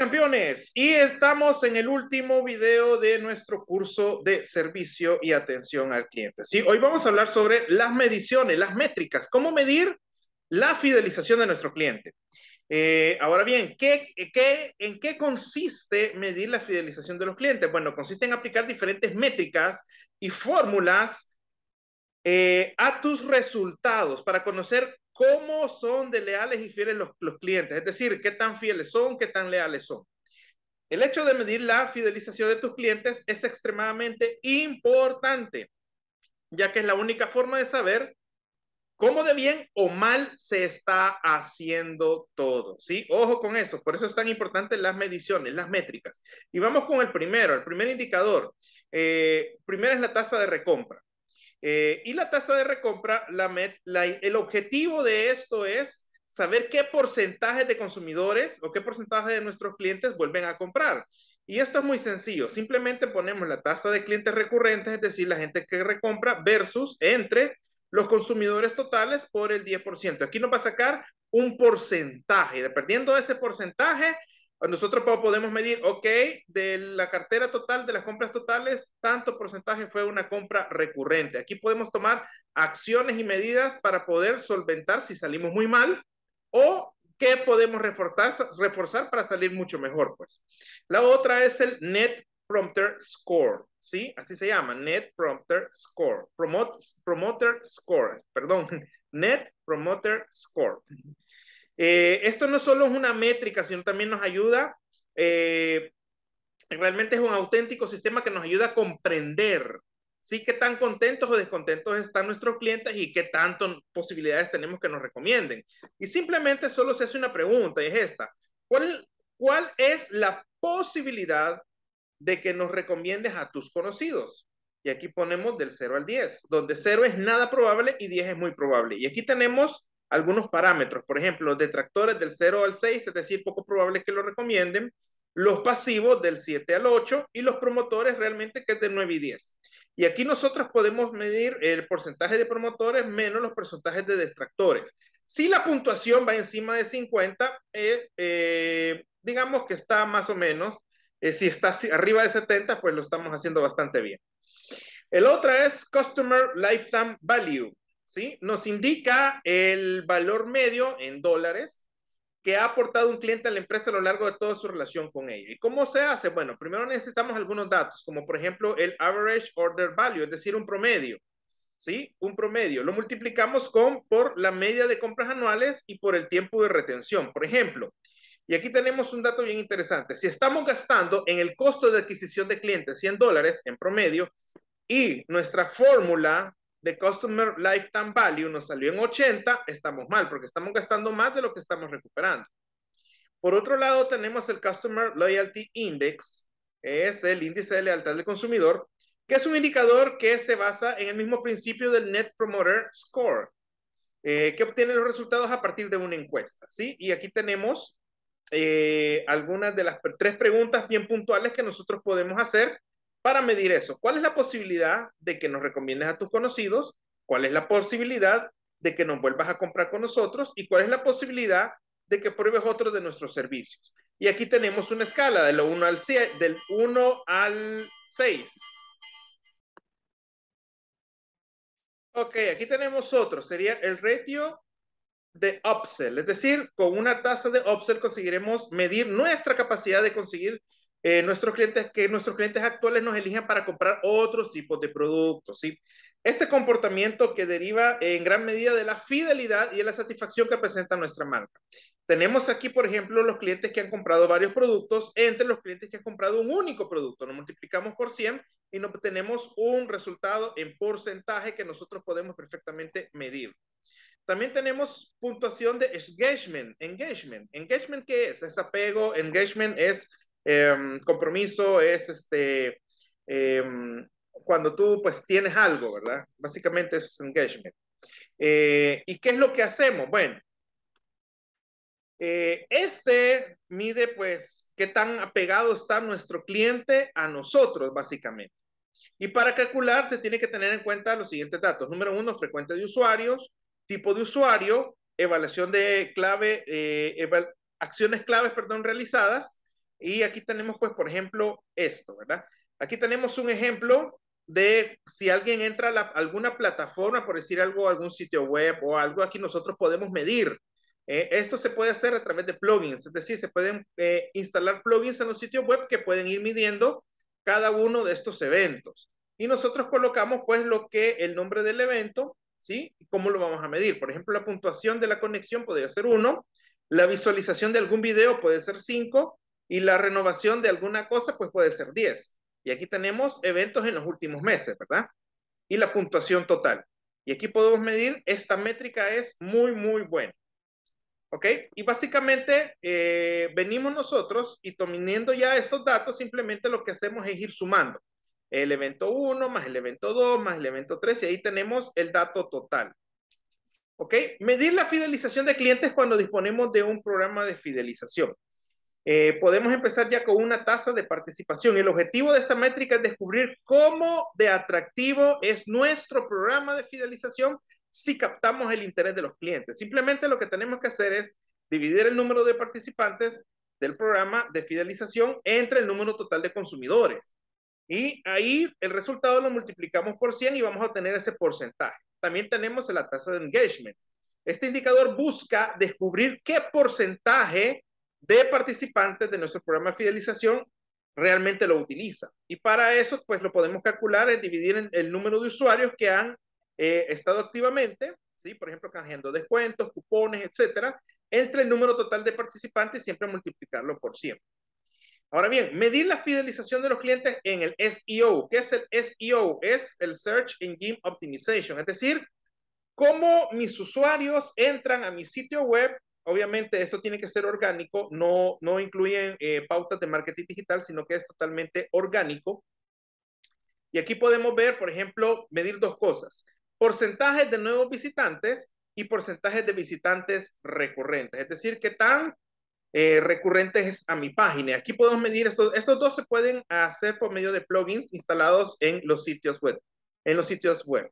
campeones y estamos en el último video de nuestro curso de servicio y atención al cliente. hoy vamos a hablar sobre las mediciones, las métricas, cómo medir la fidelización de nuestro cliente. Eh, ahora bien, en qué consiste medir la fidelización de los clientes? Bueno, consiste en aplicar diferentes métricas y fórmulas eh, a tus resultados para conocer cómo son de leales y fieles los, clientes, es decir, qué tan fieles son, qué tan leales son. El hecho de medir la fidelización de tus clientes es extremadamente importante, ya que es la única forma de saber cómo de bien o mal se está haciendo todo, ¿sí? Ojo con eso, por eso es tan importante las mediciones, las métricas. Y vamos con el primero, el primer indicador. Eh, primero es la tasa de recompra. Eh, y la tasa de recompra, la, el objetivo de esto es saber qué porcentaje de consumidores o qué porcentaje de nuestros clientes vuelven a comprar. Y esto es muy sencillo, simplemente ponemos la tasa de clientes recurrentes, es decir, la gente que recompra versus entre los consumidores totales por el 10%. Aquí nos va a sacar un porcentaje, dependiendo de ese porcentaje, nosotros podemos medir, ok, de la cartera total, de las compras totales, tanto porcentaje fue una compra recurrente. Aquí podemos tomar acciones y medidas para poder solventar si salimos muy mal o qué podemos reforzar, reforzar para salir mucho mejor, pues. La otra es el Net Promoter Score, ¿sí? Así se llama, Net Promoter Score, Promoter Score, perdón, Net Promoter Score. Eh, esto no solo es una métrica, sino también nos ayuda, eh, realmente es un auténtico sistema que nos ayuda a comprender, ¿sí? Qué tan contentos o descontentos están nuestros clientes y qué tantas posibilidades tenemos que nos recomienden. Y simplemente solo se hace una pregunta y es esta. ¿Cuál, cuál es la posibilidad de que nos recomiendes a tus conocidos? Y aquí ponemos del 0 al 10, donde 0 es nada probable y 10 es muy probable. Y aquí tenemos algunos parámetros. Por ejemplo, los detractores del 0 al 6, es decir, poco probable que lo recomienden. Los pasivos del 7 al 8 y los promotores realmente que es del 9 y 10. Y aquí nosotros podemos medir el porcentaje de promotores menos los porcentajes de detractores. Si la puntuación va encima de 50, eh, eh, digamos que está más o menos. Eh, si está arriba de 70, pues lo estamos haciendo bastante bien. El otro es Customer Lifetime Value. ¿sí? Nos indica el valor medio en dólares que ha aportado un cliente a la empresa a lo largo de toda su relación con ella. ¿Y cómo se hace? Bueno, primero necesitamos algunos datos, como por ejemplo el average order value, es decir, un promedio, ¿sí? Un promedio. Lo multiplicamos con por la media de compras anuales y por el tiempo de retención. Por ejemplo, y aquí tenemos un dato bien interesante. Si estamos gastando en el costo de adquisición de clientes 100 dólares en promedio y nuestra fórmula de Customer Lifetime Value nos salió en 80, estamos mal porque estamos gastando más de lo que estamos recuperando. Por otro lado, tenemos el Customer Loyalty Index, es el índice de lealtad del consumidor, que es un indicador que se basa en el mismo principio del Net Promoter Score, eh, que obtiene los resultados a partir de una encuesta, ¿sí? Y aquí tenemos eh, algunas de las tres preguntas bien puntuales que nosotros podemos hacer para medir eso, ¿cuál es la posibilidad de que nos recomiendes a tus conocidos? ¿Cuál es la posibilidad de que nos vuelvas a comprar con nosotros? ¿Y cuál es la posibilidad de que pruebes otro de nuestros servicios? Y aquí tenemos una escala de lo uno al del 1 al 6. Ok, aquí tenemos otro, sería el ratio de upsell, es decir, con una tasa de upsell conseguiremos medir nuestra capacidad de conseguir eh, nuestros clientes, que nuestros clientes actuales nos eligen para comprar otros tipos de productos. ¿sí? Este comportamiento que deriva en gran medida de la fidelidad y de la satisfacción que presenta nuestra marca. Tenemos aquí, por ejemplo, los clientes que han comprado varios productos entre los clientes que han comprado un único producto. Lo multiplicamos por 100 y obtenemos tenemos un resultado en porcentaje que nosotros podemos perfectamente medir. También tenemos puntuación de engagement. Engagement. Engagement, ¿qué es? Es apego. Engagement es Em, compromiso es este, em, cuando tú pues tienes algo, ¿verdad? Básicamente eso es engagement. Eh, ¿Y qué es lo que hacemos? Bueno, eh, este mide pues qué tan apegado está nuestro cliente a nosotros, básicamente. Y para calcular, te tiene que tener en cuenta los siguientes datos. Número uno, frecuencia de usuarios, tipo de usuario, evaluación de clave, eh, acciones claves, perdón, realizadas, y aquí tenemos, pues, por ejemplo, esto, ¿verdad? Aquí tenemos un ejemplo de si alguien entra a alguna plataforma, por decir algo, algún sitio web o algo, aquí nosotros podemos medir. ¿eh? esto se puede hacer a través de plugins, es decir, se pueden eh, instalar plugins en los sitios web que pueden ir midiendo cada uno de estos eventos. Y nosotros colocamos pues lo que el nombre del evento, ¿sí? ¿Cómo lo vamos a medir? Por ejemplo, la puntuación de la conexión podría ser uno, la visualización de algún video puede ser 5, y la renovación de alguna cosa, pues puede ser 10. Y aquí tenemos eventos en los últimos meses, ¿verdad? Y la puntuación total. Y aquí podemos medir, esta métrica es muy, muy buena. ¿Ok? Y básicamente eh, venimos nosotros y tomando ya estos datos, simplemente lo que hacemos es ir sumando el evento 1 más el evento 2 más el evento 3 y ahí tenemos el dato total. ¿Ok? Medir la fidelización de clientes cuando disponemos de un programa de fidelización. Eh, podemos empezar ya con una tasa de participación. El objetivo de esta métrica es descubrir cómo de atractivo es nuestro programa de fidelización si captamos el interés de los clientes. Simplemente lo que tenemos que hacer es dividir el número de participantes del programa de fidelización entre el número total de consumidores. Y ahí el resultado lo multiplicamos por 100 y vamos a obtener ese porcentaje. También tenemos la tasa de engagement. Este indicador busca descubrir qué porcentaje de participantes de nuestro programa de fidelización realmente lo utiliza. Y para eso, pues lo podemos calcular, es dividir el número de usuarios que han eh, estado activamente, ¿sí? por ejemplo, canjeando descuentos, cupones, etcétera, entre el número total de participantes y siempre multiplicarlo por 100. Ahora bien, medir la fidelización de los clientes en el SEO. ¿Qué es el SEO? Es el Search Engine Optimization, es decir, cómo mis usuarios entran a mi sitio web obviamente esto tiene que ser orgánico, no, no incluyen eh, pautas de marketing digital, sino que es totalmente orgánico. Y aquí podemos ver, por ejemplo, medir dos cosas, porcentajes de nuevos visitantes y porcentajes de visitantes recurrentes, es decir, qué tan eh, recurrentes recurrentes a mi página. Aquí podemos medir estos, estos dos se pueden hacer por medio de plugins instalados en los sitios web, en los sitios web.